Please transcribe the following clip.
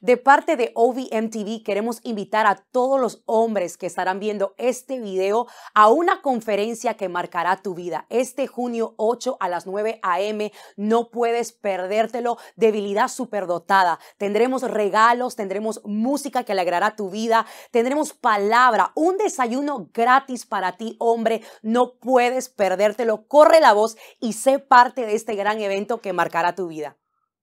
De parte de OVMTV queremos invitar a todos los hombres que estarán viendo este video a una conferencia que marcará tu vida. Este junio 8 a las 9 a.m. no puedes perdértelo. Debilidad superdotada. Tendremos regalos, tendremos música que alegrará tu vida, tendremos palabra, un desayuno gratis para ti, hombre. No puedes perdértelo. Corre la voz y sé parte de este gran evento que marcará tu vida.